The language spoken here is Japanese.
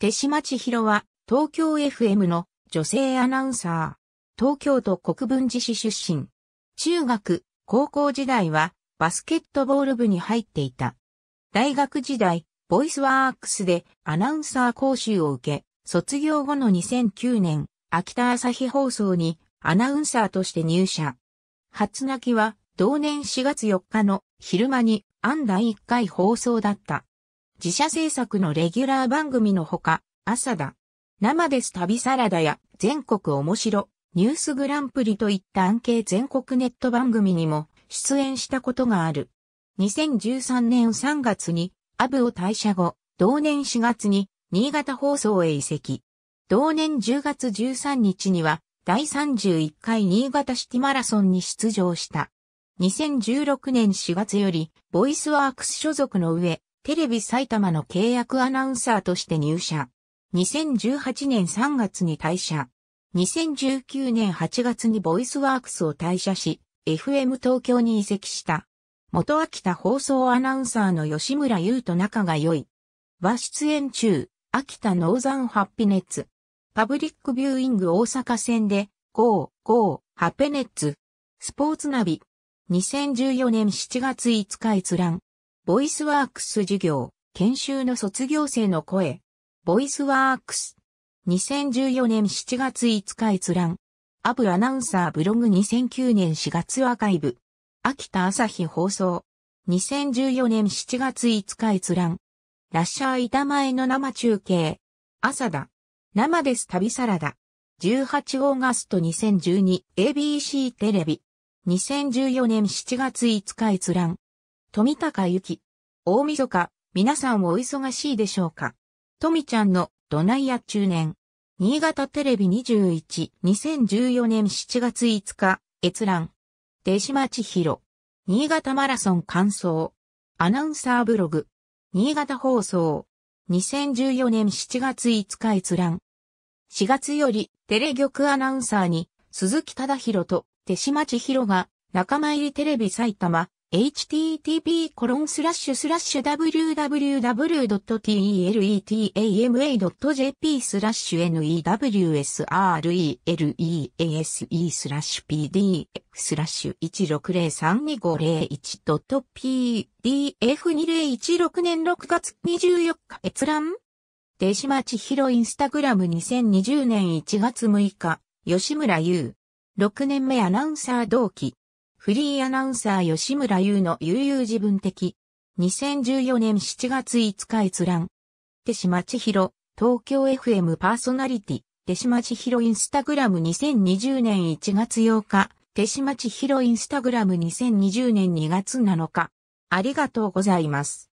手島千尋は、東京 FM の女性アナウンサー。東京都国分寺市出身。中学、高校時代は、バスケットボール部に入っていた。大学時代、ボイスワークスでアナウンサー講習を受け、卒業後の2009年、秋田朝日放送にアナウンサーとして入社。初泣きは同年4月4日の昼間に安打1回放送だった。自社制作のレギュラー番組のほか、朝だ。生です旅サラダや全国面白ニュースグランプリといったアンケ全国ネット番組にも出演したことがある。2013年3月にアブを退社後、同年4月に新潟放送へ移籍。同年10月13日には第31回新潟シティマラソンに出場した。2016年4月よりボイスワークス所属の上、テレビ埼玉の契約アナウンサーとして入社。2018年3月に退社。2019年8月にボイスワークスを退社し、FM 東京に移籍した。元秋田放送アナウンサーの吉村優と仲が良い。和出演中、秋田ノーザンハッピネッツ。パブリックビューイング大阪戦で、ゴー、ゴー、ハッペネッツ。スポーツナビ。2014年7月5日閲覧。ボイスワークス授業、研修の卒業生の声、ボイスワークス。2014年7月5日閲覧。アブアナウンサーブログ2009年4月アーカイブ。秋田朝日放送。2014年7月5日閲覧。ラッシャー板前の生中継。朝だ。生です旅サラダ。18オーガスト 2012ABC テレビ。2014年7月5日閲覧。富高由紀。大晦日、皆さんお忙しいでしょうか。富ちゃんのどないや中年。新潟テレビ21、2014年7月5日、閲覧。出島千尋。新潟マラソン感想。アナウンサーブログ。新潟放送。2014年7月5日閲覧弟島千尋新潟マラソン感想アナウンサーブログ新潟放送2 0 1 4年7月5日閲覧4月より、テレ局アナウンサーに、鈴木忠宏と手島千尋が、仲間入りテレビ埼玉、http://www.teletam.jp a スラッシュ newsrelease スラッシュ pdf スラッシュ 1603250.pdf2016 年6月24日閲覧弟子町広インスタグラム2020年1月6日吉村優6年目アナウンサー同期フリーアナウンサー吉村優の悠々自分的。2014年7月5日閲覧。手島千尋、東京 FM パーソナリティ。手島千尋インスタグラム2020年1月8日。手島千尋インスタグラム2020年2月7日。ありがとうございます。